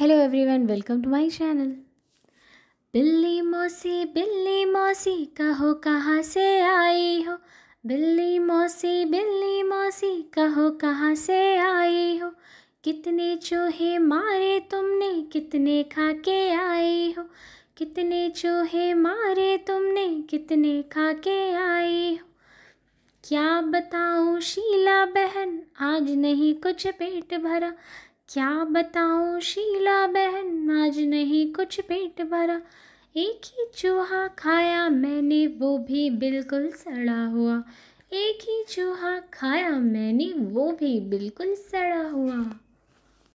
hello everyone welcome to my channel बिल्ली मौसी बिल्ली मौसी कहो कहाँ से आई हो बिल्ली मौसी बिल्ली मौसी कहो कहाँ से आई हो कितने चूहे मारे तुमने कितने खा के आई हो कितने चूहे मारे तुमने कितने खा के आई हो क्या बताऊँ शीला बहन आज नहीं कुछ पेट भरा क्या बताऊं शीला बहन आज नहीं कुछ पेट भरा एक ही चूहा खाया मैंने वो भी बिल्कुल सड़ा हुआ एक ही चूहा खाया मैंने वो भी बिल्कुल सड़ा हुआ